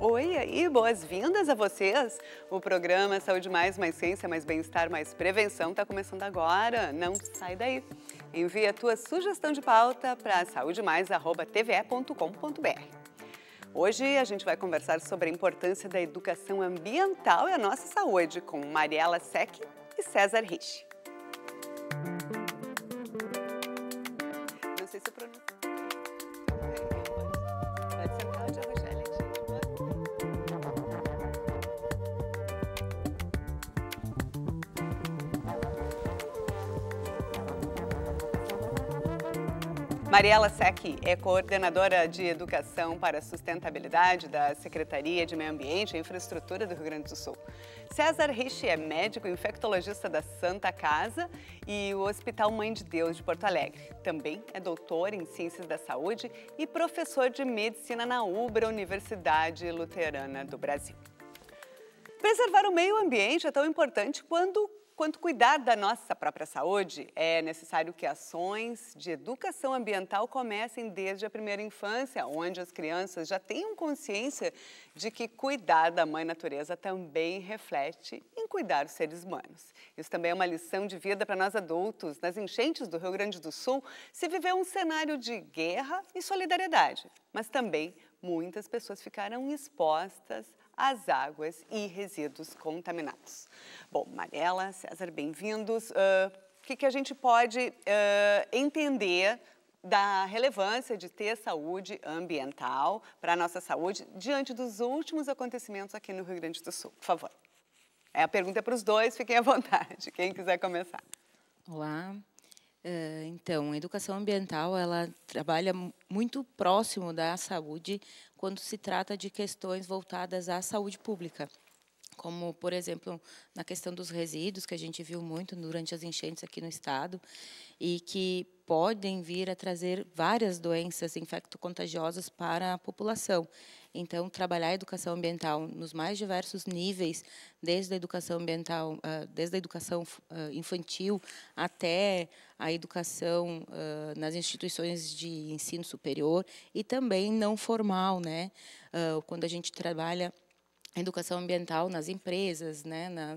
Oi, aí, boas-vindas a vocês. O programa Saúde Mais, Mais Ciência, Mais Bem-Estar, Mais Prevenção está começando agora. Não sai daí. Envie a tua sugestão de pauta para saúdemais.tve.com.br. Hoje a gente vai conversar sobre a importância da educação ambiental e a nossa saúde com Mariela Sec e César Rich. Mariela Secchi é coordenadora de Educação para Sustentabilidade da Secretaria de Meio Ambiente e Infraestrutura do Rio Grande do Sul. César Rich é médico infectologista da Santa Casa e o Hospital Mãe de Deus de Porto Alegre. Também é doutor em Ciências da Saúde e professor de Medicina na UBRA, Universidade Luterana do Brasil. Preservar o meio ambiente é tão importante quando Quanto cuidar da nossa própria saúde, é necessário que ações de educação ambiental comecem desde a primeira infância, onde as crianças já tenham consciência de que cuidar da mãe natureza também reflete em cuidar os seres humanos. Isso também é uma lição de vida para nós adultos. Nas enchentes do Rio Grande do Sul, se viveu um cenário de guerra e solidariedade, mas também muitas pessoas ficaram expostas as águas e resíduos contaminados. Bom, Mariela, César, bem-vindos. Ah, o uh, que, que, a gente pode uh, entender da relevância de ter saúde ambiental para a nossa saúde diante dos últimos acontecimentos aqui no Rio Grande do Sul? Por favor. É, a pergunta é para os dois, fiquem à vontade, quem quiser começar. Olá, eh, então, a educação ambiental ela trabalha muito próximo da saúde quando se trata de questões voltadas à saúde pública como, por exemplo, na questão dos resíduos, que a gente viu muito durante as enchentes aqui no estado, e que podem vir a trazer várias doenças infecto-contagiosas para a população. Então, trabalhar a educação ambiental nos mais diversos níveis, desde a educação ambiental, ah, desde a educação ah, infantil até a educação ah, nas instituições de ensino superior e também não formal, né? Quando a gente trabalha a educação ambiental nas empresas, né, na,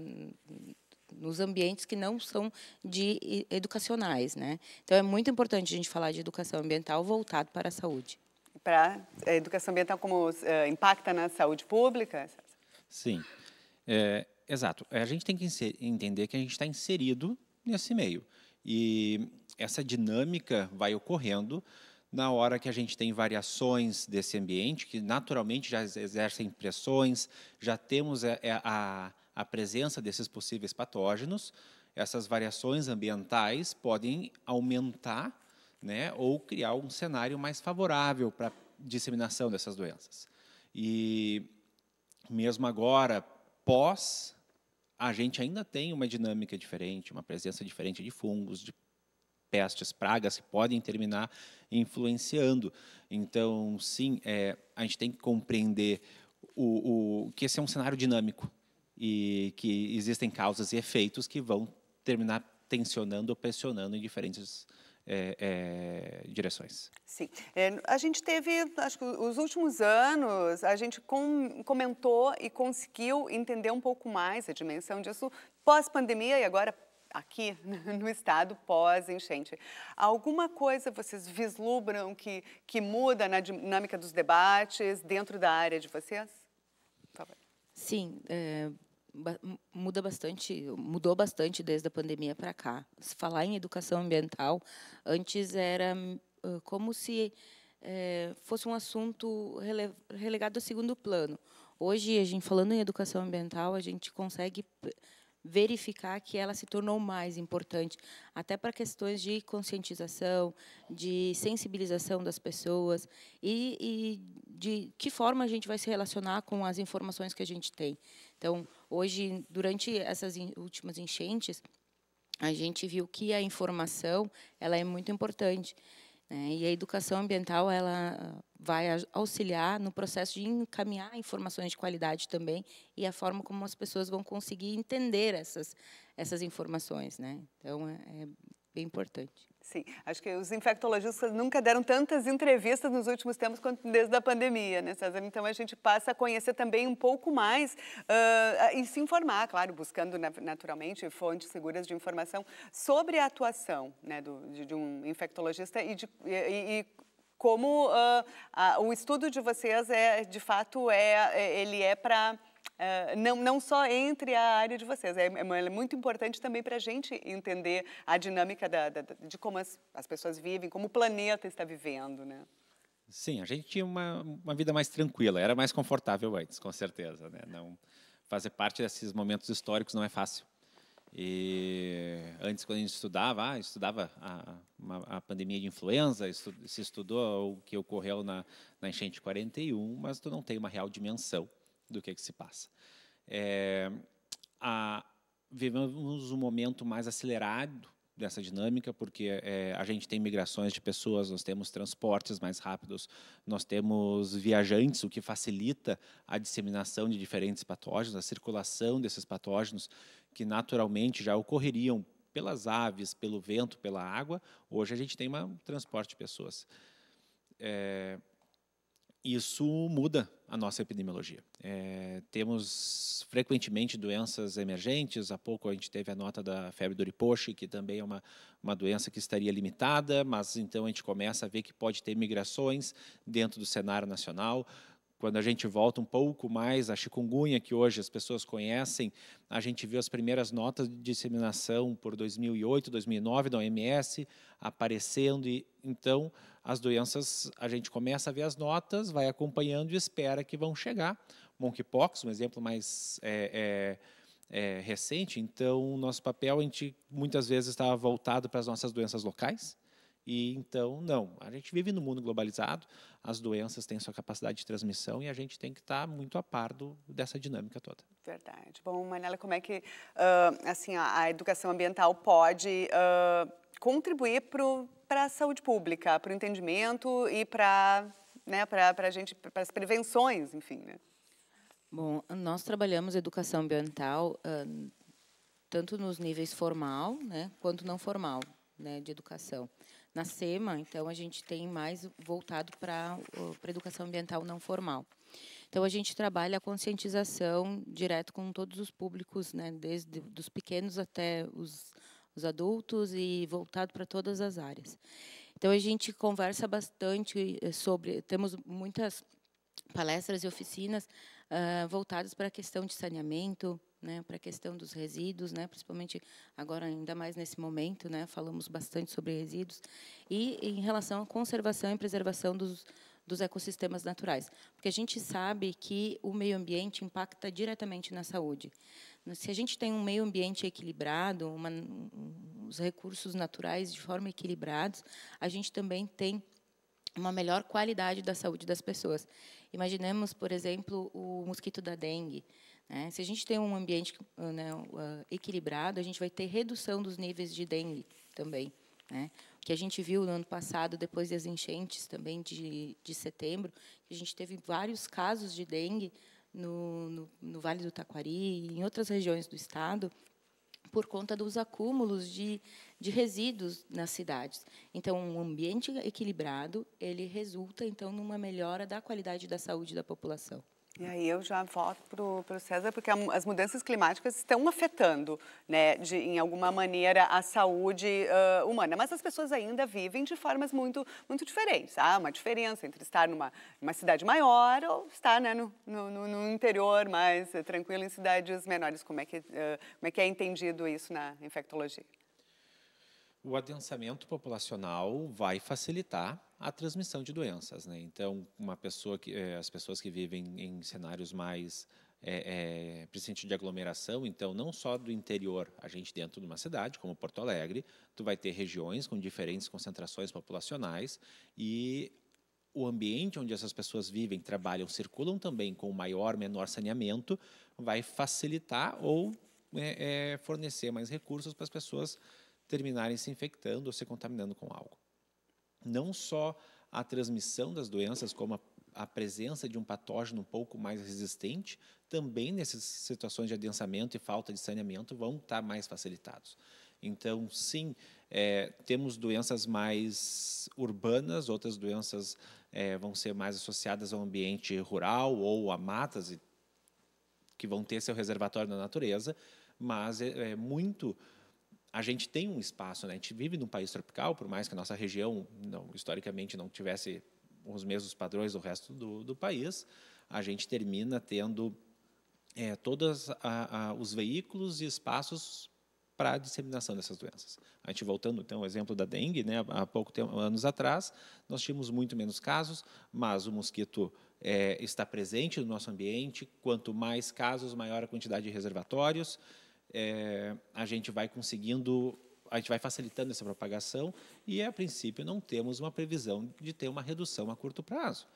nos ambientes que não são de educacionais, né? Então é muito importante a gente falar de educação ambiental voltado para a saúde. Para a é, educação ambiental como uh, impacta na saúde pública? Sim, é, exato. É, a gente tem que entender que a gente está inserido nesse meio e essa dinâmica vai ocorrendo na hora que a gente tem variações desse ambiente, que naturalmente já exercem pressões, já temos a, é, é a, a presença desses possíveis patógenos, essas variações ambientais podem aumentar né, ou criar um cenário mais favorável para disseminação dessas doenças. E mesmo agora, pós, a gente ainda tem uma dinâmica diferente, uma presença diferente de fungos, de pestes, pragas que podem terminar influenciando. Então, sim, é, a gente tem que compreender o, o, que esse é um cenário dinâmico e que existem causas e efeitos que vão terminar tensionando ou pressionando em diferentes é, é, direções. Sim. É, a gente teve, acho que os últimos anos, a gente com, comentou e conseguiu entender um pouco mais a dimensão disso pós-pandemia e agora aqui no estado pós-enchente. Alguma coisa vocês vislumbram que, que muda na dinâmica dos debates dentro da área de vocês? Sim, é, muda bastante, mudou bastante desde a pandemia para cá. Se falar em educação ambiental, antes era como se é, fosse um assunto rele, relegado ao segundo plano. Hoje, a gente falando em educação ambiental, a gente consegue verificar que ela se tornou mais importante, até para questões de conscientização, de sensibilização das pessoas e, e, de que forma a gente vai se relacionar com as informações que a gente tem. Então, hoje, durante essas últimas enchentes, a gente viu que a informação ela é muito importante. Né? E a educação ambiental ela vai auxiliar no processo de encaminhar informações de qualidade também e a forma como as pessoas vão conseguir entender essas essas informações, né? Então é, é bem importante. Sim, acho que os infectologistas nunca deram tantas entrevistas nos últimos tempos quanto desde a pandemia, né, César? Então a gente passa a conhecer também um pouco mais uh, e se informar, claro, buscando naturalmente fontes seguras de informação sobre a atuação né, do, de, de, um infectologista e, de, e, e como uh, a, o estudo de vocês é, de fato, é, é ele é para Uh, não, não só entre a área de vocês, é, é, é muito importante também para a gente entender a dinâmica da, da, de como as, as pessoas vivem, como o planeta está vivendo, né? Sim, a gente tinha uma, uma vida mais tranquila, era mais confortável antes, com certeza. Né? Não, fazer parte desses momentos históricos não é fácil. E antes, quando a gente estudava, ah, estudava a, a, pandemia de influenza, estu, se estudou o que ocorreu na, na enchente 41, mas tu não tem uma real dimensão do que, é que se passa. É, a, vivemos um momento mais acelerado dessa dinâmica, porque é, a gente tem migrações de pessoas, nós temos transportes mais rápidos, nós temos viajantes, o que facilita a disseminação de diferentes patógenos, a circulação desses patógenos que naturalmente já ocorreriam pelas aves, pelo vento, pela água. Hoje a gente tem um transporte de pessoas. É, isso muda a nossa epidemiologia. É, temos frequentemente doenças emergentes. Há pouco a gente teve a nota da febre do riposte, que também é uma, uma doença que estaria limitada, mas então a gente começa a ver que pode ter migrações dentro do cenário nacional. Quando a gente volta um pouco mais à chikungunya, que hoje as pessoas conhecem, a gente viu as primeiras notas de disseminação por 2008, 2009 da OMS aparecendo. E, então, as doenças, a gente começa a ver as notas, vai acompanhando e espera que vão chegar. Monkeypox, um exemplo mais é, é, é, recente. Então, nosso papel, a gente muitas vezes estava voltado para as nossas doenças locais e então, não. A gente vive num mundo globalizado, as doenças têm sua capacidade de transmissão e a gente tem que estar tá muito a par do, dessa dinâmica toda. Verdade. Bom, Manela, como é que uh, assim, a educação ambiental pode uh, contribuir para a saúde pública, para o entendimento e para né, a gente, para as prevenções, enfim, né? Bom, nós trabalhamos educação ambiental uh, tanto nos níveis formal, né, quanto não formal, né, de educação na SEMA, então a gente tem mais voltado para a educação ambiental não formal. Então a gente trabalha a conscientização direto com todos os públicos, né, desde dos pequenos até os, os adultos e voltado para todas as áreas. Então a gente conversa bastante eh, sobre, temos muitas palestras e oficinas uh, voltadas para a questão de saneamento, né, para a questão dos resíduos, né, principalmente agora, ainda mais nesse momento, né, falamos bastante sobre resíduos, e em relação à conservação e preservação dos, dos ecossistemas naturais. Porque a gente sabe que o meio ambiente impacta diretamente na saúde. Se a gente tem um meio ambiente equilibrado, uma, os recursos naturais de forma equilibrados, a gente também tem uma melhor qualidade da saúde das pessoas. Imaginemos, por exemplo, o mosquito da dengue. Né? Se a gente tem um ambiente ah, né, ah, equilibrado, a gente vai ter redução dos níveis de dengue também. Né? O que a gente viu no ano passado, depois das enchentes também de, de setembro, a gente teve vários casos de dengue no, no, no Vale do Taquari e em outras regiões do estado, por conta dos acúmulos de, de resíduos nas cidades. Então, um ambiente equilibrado ele resulta então numa melhora da qualidade da saúde da população. E aí eu já volto para o César, porque as mudanças climáticas estão afetando, né, de, em alguma maneira, a saúde uh, humana. Mas as pessoas ainda vivem de formas muito, muito diferentes. Há uma diferença entre estar numa, numa cidade maior ou estar né, no, no, no, interior mais eh, tranquilo, em cidades menores. Como é que, uh, como é, que é entendido isso na infectologia? O adensamento populacional vai facilitar a transmissão de doenças. Né? Então, uma pessoa que, é, as pessoas que vivem em cenários mais é, é, presente de aglomeração, então não só do interior, a gente dentro de uma cidade como Porto Alegre, tu vai ter regiões com diferentes concentrações populacionais e o ambiente onde essas pessoas vivem, trabalham, circulam também com maior, menor saneamento, vai facilitar ou é, fornecer mais recursos para as pessoas terminarem se infectando ou se contaminando com algo não só a transmissão das doenças, como a, a presença de um patógeno um pouco mais resistente, também nessas situações de adensamento e falta de saneamento vão estar tá mais facilitados. Então, sim, é, temos doenças mais urbanas, outras doenças é, vão ser mais associadas ao ambiente rural ou a matas, que vão ter seu reservatório na natureza, mas é, é muito a gente tem um espaço, né? a gente vive num país tropical, por mais que a nossa região não, historicamente não tivesse os mesmos padrões do resto do, do país, a gente termina tendo é, todos os veículos e espaços para a disseminação dessas doenças. A gente voltando então ao exemplo da dengue, né, há pouco tempo, anos atrás, nós tínhamos muito menos casos, mas o mosquito é, está presente no nosso ambiente. Quanto mais casos, maior a quantidade de reservatórios é, a gente vai conseguindo, a gente vai facilitando essa propagação e, a princípio, não temos uma previsão de ter uma redução a curto prazo.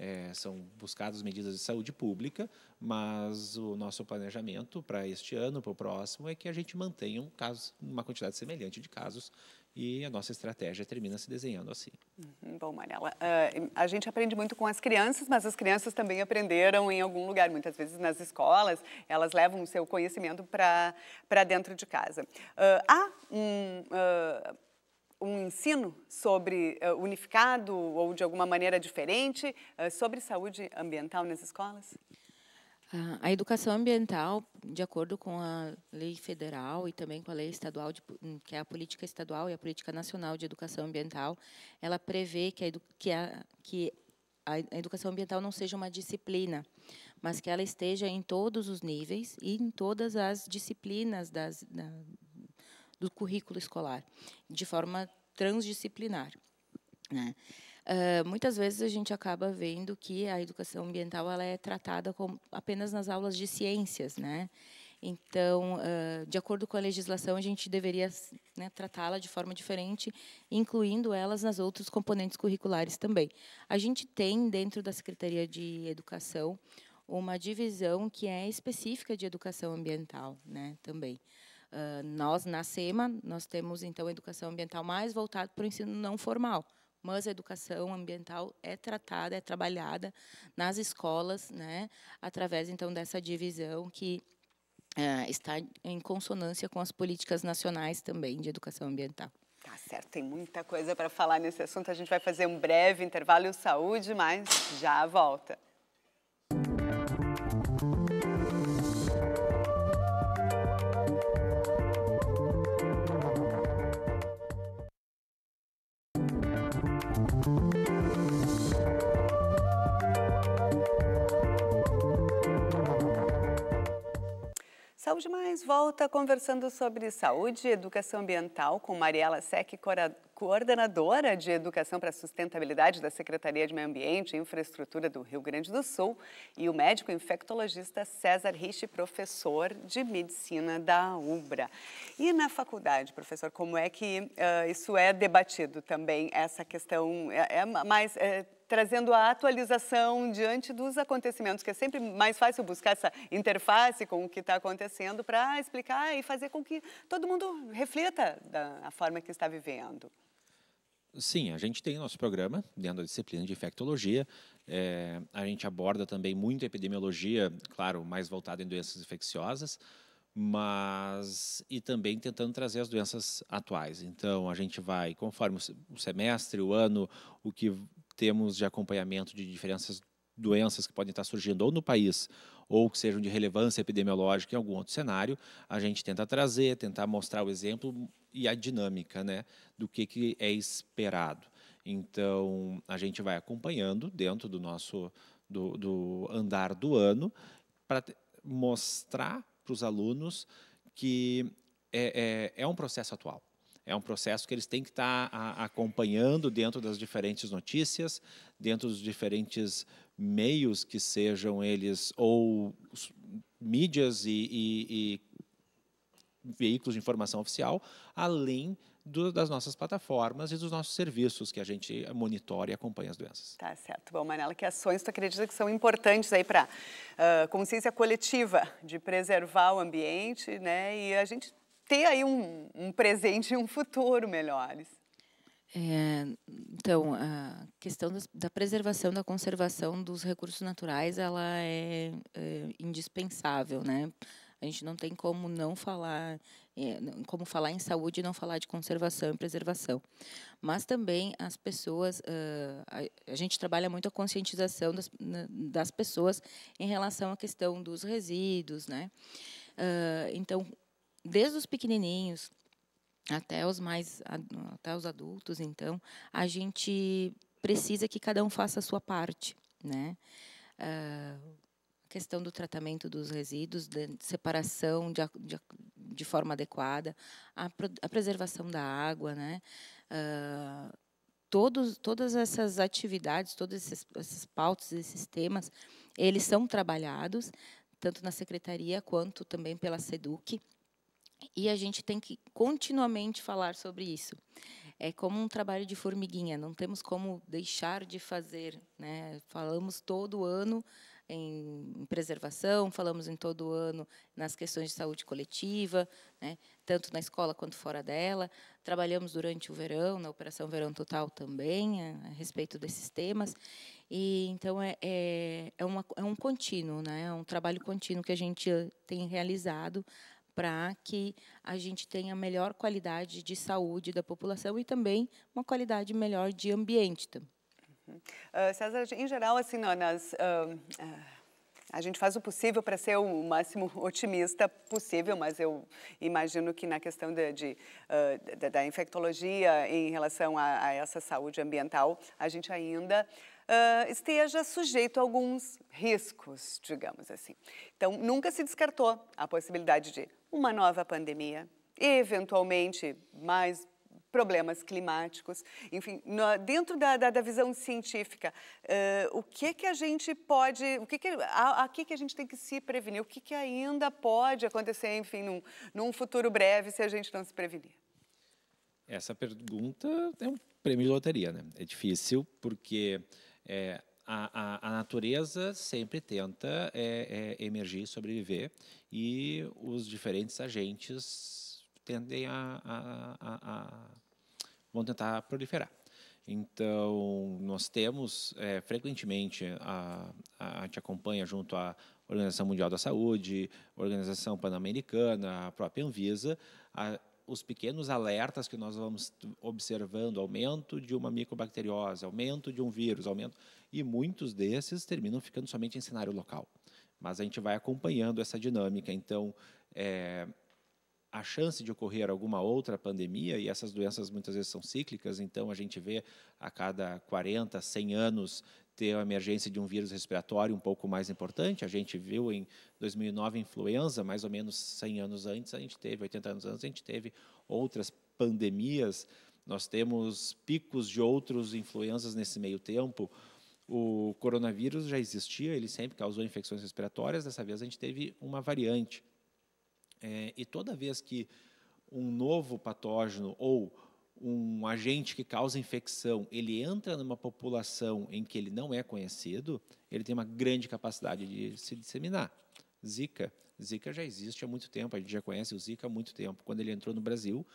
É, são buscadas medidas de saúde pública, mas o nosso planejamento para este ano, para o próximo, é que a gente mantenha um caso, uma quantidade semelhante de casos e a nossa estratégia termina se desenhando assim. Uhum, bom, Mariela, ah, a gente aprende muito com as crianças, mas as crianças também aprenderam em algum lugar, muitas vezes nas escolas, elas levam o seu conhecimento para dentro de casa. Ah, há um. Ah, um ensino sobre unificado ou de alguma maneira diferente sobre saúde ambiental nas escolas? Ah, a educação ambiental, de acordo com a lei federal e também com a lei estadual, de, hum, que é a política estadual e a política nacional de educação ambiental, ela prevê que a, que a, que a educação ambiental não seja uma disciplina, mas que ela esteja em todos os níveis e em todas as disciplinas das, da, do currículo escolar, de forma transdisciplinar. Né? Ah, muitas vezes a gente acaba vendo que a educação ambiental ela é tratada como, apenas nas aulas de ciências, né? Então, uh, de acordo com a legislação, a gente deveria né, tratá-la de forma diferente, incluindo elas nas outros componentes curriculares também. A gente tem dentro da Secretaria de Educação uma divisão que é específica de educação ambiental, né, também. Uh, nós na SEMA nós temos então educação ambiental mais voltada para o ensino não formal, mas a educação ambiental é tratada, é trabalhada nas escolas, né, através então dessa divisão que eh, está em consonância com as políticas nacionais também de educação ambiental. Tá certo, tem muita coisa para falar nesse assunto. A gente vai fazer um breve intervalo e saúde, mas já volta. mais volta conversando sobre saúde e educação ambiental com Mariela Sec, coordenadora de Educação para a Sustentabilidade da Secretaria de Meio Ambiente e Infraestrutura do Rio Grande do Sul, e o médico infectologista César Rich, professor de medicina da UBRA. E na faculdade, professor, como é que uh, isso é debatido também, essa questão? É, é mais. É, trazendo a atualização diante dos acontecimentos, que é sempre mais fácil buscar essa interface com o que está acontecendo para explicar e fazer com que todo mundo reflita da forma que está vivendo. Sim, a gente tem nosso programa dentro da disciplina de infectologia. É, a gente aborda também muito epidemiologia, claro, mais voltada em doenças infecciosas, mas e também tentando trazer as doenças atuais. Então, a gente vai, conforme o semestre, o ano, o que temos de acompanhamento de diferenças doenças que podem estar surgindo ou no país ou que sejam de relevância epidemiológica em algum outro cenário, a gente tenta trazer, tentar mostrar o exemplo e a dinâmica né, do que, que é esperado. Então, a gente vai acompanhando dentro do nosso do, do andar do ano para mostrar para os alunos que é, é, é um processo atual é um processo que eles têm que estar a, acompanhando dentro das diferentes notícias, dentro dos diferentes meios que sejam eles ou mídias e, e, e veículos de informação oficial, além do, das nossas plataformas e dos nossos serviços que a gente monitora e acompanha as doenças. Tá certo. Bom, Manela, que ações tu acredita que são importantes aí para a uh, consciência coletiva de preservar o ambiente, né? E a gente ter aí um, um presente e um futuro melhores. É, então, a questão da preservação, da conservação dos recursos naturais, ela é, é indispensável, né? A gente não tem como não falar, é, como falar em saúde e não falar de conservação e preservação. Mas também as pessoas, uh, a, a, gente trabalha muito a conscientização das, né, das pessoas em relação à questão dos resíduos, né? Uh, então, desde os pequenininhos até os mais até os adultos, então, a gente precisa que cada um faça a sua parte, né? Uh, questão do tratamento dos resíduos, de separação de, de, de forma adequada, a, a, preservação da água, né? Uh, todos, todas essas atividades, todos esses, esses pautas, esses temas, eles são trabalhados tanto na secretaria quanto também pela Seduc, e a gente tem que continuamente falar sobre isso. É como um trabalho de formiguinha, não temos como deixar de fazer. Né? Falamos todo ano em preservação, falamos em todo ano nas questões de saúde coletiva, né, tanto na escola quanto fora dela. Trabalhamos durante o verão, na Operação Verão Total também, a, respeito desses temas. E, então, é, é, é, uma, é um contínuo, né, é um trabalho contínuo que a gente ah, tem realizado para que a gente tenha melhor qualidade de saúde da população e também uma qualidade melhor de ambiente. Uhum. Uh, César, em geral, assim, nas, uh, uh, a gente faz o possível para ser o máximo otimista possível, mas eu imagino que na questão de, de ah, da, da, infectologia em relação a, a essa saúde ambiental, a gente ainda uh, esteja sujeito a alguns riscos, digamos assim. Então, nunca se descartou a possibilidade de uma nova pandemia, eventualmente mais problemas climáticos, enfim, no, dentro da, da, da, visão científica, uh, o que que a gente pode, o que que, a, a que, que a gente tem que se prevenir, o que que ainda pode acontecer, enfim, num, num futuro breve, se a gente não se prevenir? Essa pergunta é um prêmio de loteria, né? É difícil porque é, a, a, a, natureza sempre tenta é, é, emergir, sobreviver, e os diferentes agentes tendem a, a vão tentar proliferar. Então, nós temos é, frequentemente, a, a, gente acompanha junto à Organização Mundial da Saúde, Organização Pan-Americana, a própria Anvisa, a, os pequenos alertas que nós vamos observando, aumento de uma micobacteriose, aumento de um vírus, aumento, e muitos desses terminam ficando somente em cenário local. Mas a gente vai acompanhando essa dinâmica, então é, a chance de ocorrer alguma outra pandemia, e essas doenças muitas vezes são cíclicas, então a gente vê a cada 40, 100 anos ter a emergência de um vírus respiratório um pouco mais importante. A gente viu em 2009 influenza, mais ou menos 100 anos antes a gente teve, 80 anos antes a gente teve outras pandemias. Nós temos picos de outros influenzas nesse meio tempo. O coronavírus já existia, ele sempre causou infecções respiratórias. Dessa vez a gente teve uma variante. É, e toda vez que um novo patógeno ou um agente que causa infecção, ele entra numa população em que ele não é conhecido, ele tem uma grande capacidade de se disseminar. Zika. Zika já existe há muito tempo, a gente já conhece o Zika há muito tempo. Quando ele entrou no Brasil,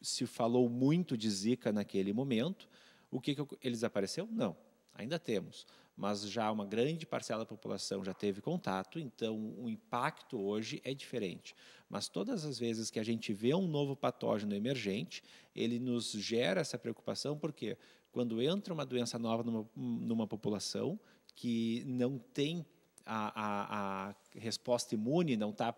se falou muito de Zika naquele momento. O que, que ele desapareceu? Não Ainda temos, mas já uma grande parcela da população já teve contato, então o impacto hoje é diferente. Mas todas as vezes que a gente vê um novo patógeno emergente, ele nos gera essa preocupação, porque quando entra uma doença nova numa, numa população que não tem a, a, a resposta imune, não está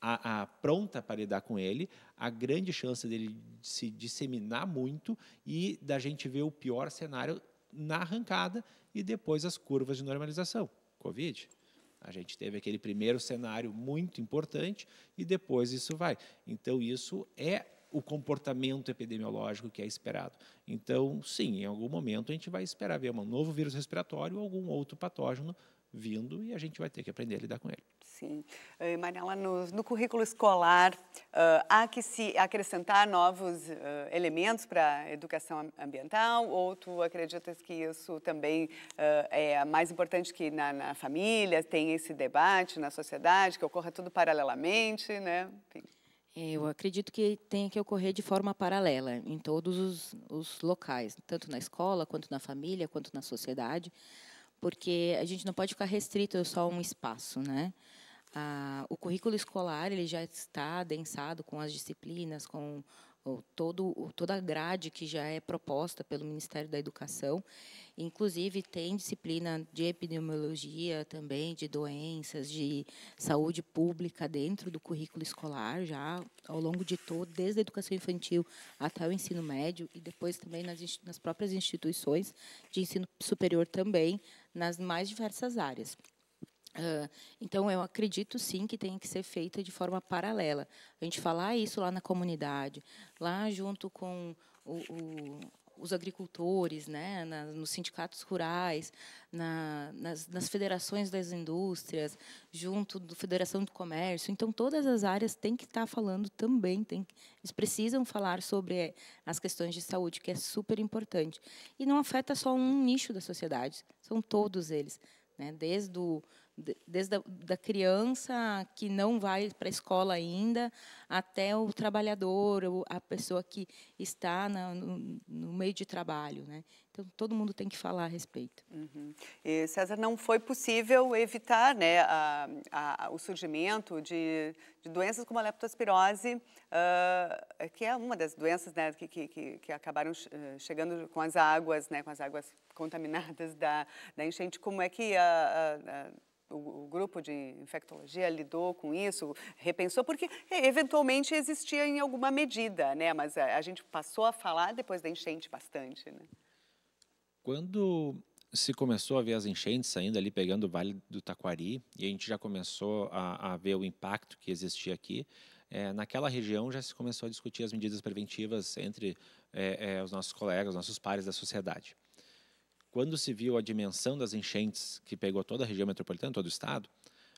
a, a, pronta para lidar com ele, a grande chance dele se disseminar muito e da gente ver o pior cenário na arrancada e depois as curvas de normalização, Covid. A gente teve aquele primeiro cenário muito importante e depois isso vai. Então, isso é o comportamento epidemiológico que é esperado. Então, sim, em algum momento a gente vai esperar ver um novo vírus respiratório ou algum outro patógeno vindo e a gente vai ter que aprender a lidar com ele. Sim. Eh, Mariela, no, no currículo escolar, uh, há que se acrescentar novos uh, elementos para a educação ambiental ou tu acreditas que isso também uh, é mais importante que na, na, família, tem esse debate na sociedade, que ocorra tudo paralelamente, né? Enfim. Eu acredito que tem que ocorrer de forma paralela em todos os, os locais, tanto na escola, quanto na família, quanto na sociedade, porque a gente não pode ficar restrito a só um espaço, né? Ah, o currículo escolar ele já está densado com as disciplinas, com todo, toda a grade que já é proposta pelo Ministério da Educação. Inclusive, tem disciplina de epidemiologia também, de doenças, de saúde pública dentro do currículo escolar, já ao longo de todo, desde a educação infantil até o ensino médio, e depois também nas, nas próprias instituições de ensino superior também, nas mais diversas áreas então, eu acredito sim que tem que ser feita de forma paralela. A gente falar ah, isso lá na comunidade, lá junto com o, o, os agricultores, né, na, nos sindicatos rurais, na, nas, nas, federações das indústrias, junto da Federação do Comércio. Então, todas as áreas têm que estar falando também, tem, eles precisam falar sobre eh, as questões de saúde, que é super importante. E não afeta só um nicho da sociedade, são todos eles, né, desde o desde a, da criança que não vai para a escola ainda, até o trabalhador, a pessoa que está na, no, no, meio de trabalho. Né? Então, todo mundo tem que falar a respeito. Uhum. E, César, não foi possível evitar né, a, a, o surgimento de, de, doenças como a leptospirose, uh, que é uma das doenças né, que, que, que, acabaram eh, chegando com as águas, né, com as águas contaminadas da, da enchente. Como é que a, a o, o grupo de infectologia lidou com isso, repensou, porque é, eventualmente existia em alguma medida, né? Mas a, a gente passou a falar depois da enchente bastante, né? Quando se começou a ver as enchentes saindo ali pegando o Vale do Taquari, e a gente já começou a, a ver o impacto que existia aqui, é, naquela região já se começou a discutir as medidas preventivas entre é, é, os nossos colegas, nossos pares da sociedade. Quando se viu a dimensão das enchentes que pegou toda a região metropolitana, todo o estado,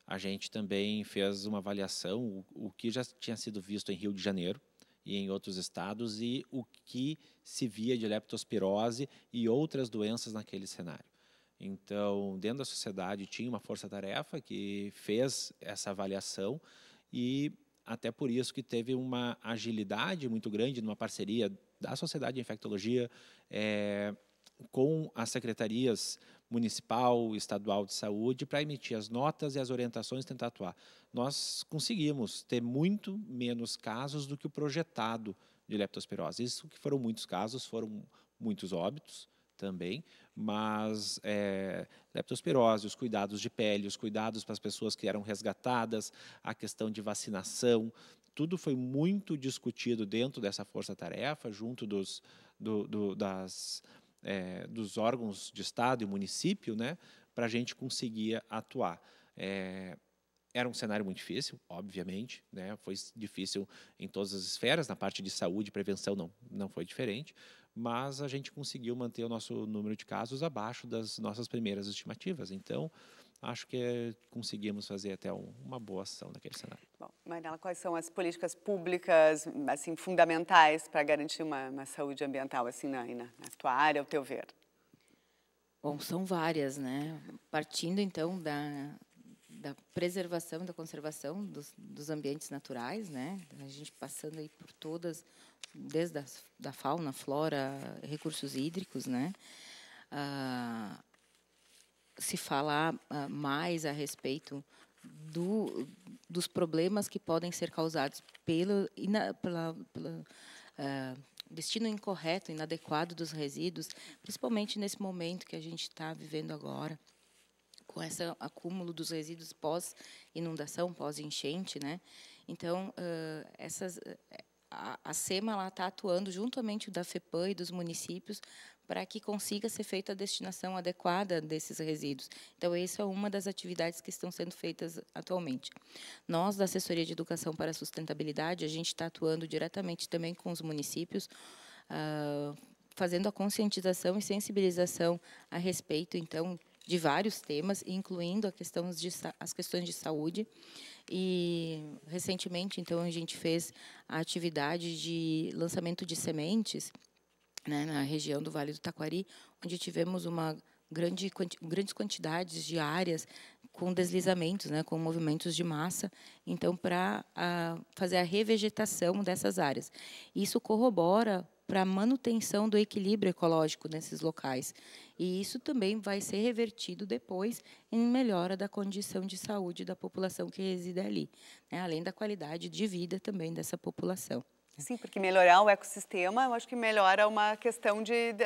a gente também fez uma avaliação o, o que já tinha sido visto em Rio de Janeiro e em outros estados e o que se via de leptospirose e outras doenças naquele cenário. Então, dentro da sociedade tinha uma força-tarefa que fez essa avaliação e até por isso que teve uma agilidade muito grande numa parceria da Sociedade de Infectologia, é, com as secretarias municipal, estadual de saúde para emitir as notas e as orientações tentar atuar. Nós conseguimos ter muito menos casos do que o projetado de leptospirose. Isso que foram muitos casos, foram muitos óbitos também, mas é, leptospirose, os cuidados de pele, os cuidados para as pessoas que eram resgatadas, a questão de vacinação, tudo foi muito discutido dentro dessa força-tarefa, junto dos, do, do, das é, dos órgãos de Estado e município né, para a gente conseguir atuar. É, era um cenário muito difícil, obviamente, né? Foi difícil em todas as esferas, na parte de saúde e prevenção não, não foi diferente, mas a gente conseguiu manter o nosso número de casos abaixo das nossas primeiras estimativas. Então, acho que eh, conseguimos fazer até uma boa ação naquele cenário. Bom, quais são as políticas públicas assim fundamentais para garantir uma, uma, saúde ambiental assim na, na, tua área, ao teu ver? Bom, são várias, né? Partindo então da, da preservação da conservação dos, dos, ambientes naturais, né? A gente passando aí por todas, desde a da fauna, flora, recursos hídricos, né? Ah, se falar ah, mais a respeito do, dos problemas que podem ser causados pelo ina, pela, pela uh, destino incorreto, inadequado dos resíduos, principalmente nesse momento que a gente está vivendo agora, com esse acúmulo dos resíduos pós inundação, pós enchente, né? Então uh, essas eh, a, a SEMA está atuando juntamente da FEPAM e dos municípios para que consiga ser feita a destinação adequada desses resíduos. Então, essa é uma das atividades que estão sendo feitas atualmente. Nós, da Assessoria de Educação para a Sustentabilidade, a gente está atuando diretamente também com os municípios, uh, fazendo a conscientização e sensibilização a respeito, então, de vários temas, incluindo questão de, as questões de saúde. E, recentemente, então, a gente fez a atividade de lançamento de sementes, né, na região do Vale do Taquari, onde tivemos uma grande, grandes quantidades de áreas com deslizamentos, né, com movimentos de massa, então para fazer a revegetação dessas áreas. Isso corrobora para a manutenção do equilíbrio ecológico nesses locais. E isso também vai ser revertido depois em melhora da condição de saúde da população que reside ali, né, além da qualidade de vida também dessa população. Sim, porque melhorar o ecossistema, eu acho que melhora uma questão de, de,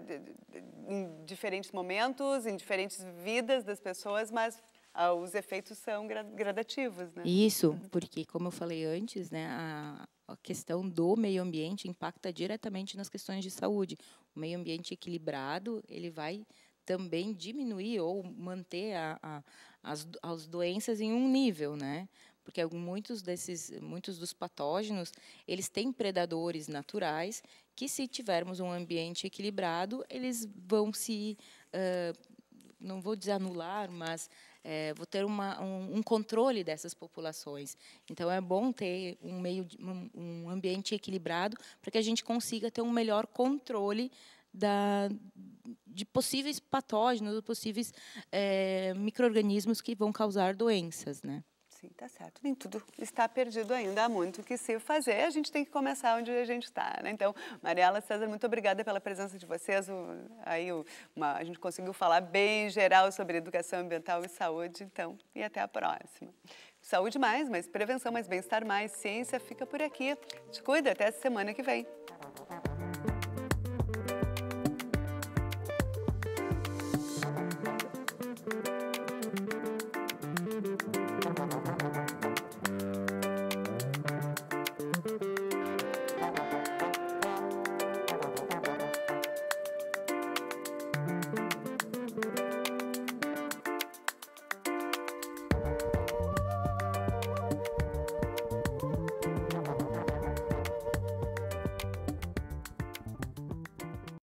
de, de em diferentes momentos, em diferentes vidas das pessoas, mas ah, os efeitos são gradativos, né? Isso, porque como eu falei antes, né, a, a questão do meio ambiente impacta diretamente nas questões de saúde. O meio ambiente equilibrado, ele vai também diminuir ou manter a, a, as, as doenças em um nível, né? porque muitos desses, muitos dos patógenos, eles têm predadores naturais que, se tivermos um ambiente equilibrado, eles vão se, uh, não vou dizer anular, mas é, vou ter uma, um, um, controle dessas populações. Então é bom ter um meio, de, um, um ambiente equilibrado para que a gente consiga ter um melhor controle da, de possíveis patógenos, possíveis é, microrganismos que vão causar doenças, né? Sim, tá certo. Nem tudo está perdido ainda. Há muito o que se fazer. A gente tem que começar onde a gente está. Né? Então, Mariela, César, muito obrigada pela presença de vocês. O, aí o, uma, a gente conseguiu falar bem geral sobre educação ambiental e saúde. Então, e até a próxima. Saúde mais, mas prevenção mais, bem-estar mais, ciência fica por aqui. Te cuida até a semana que vem.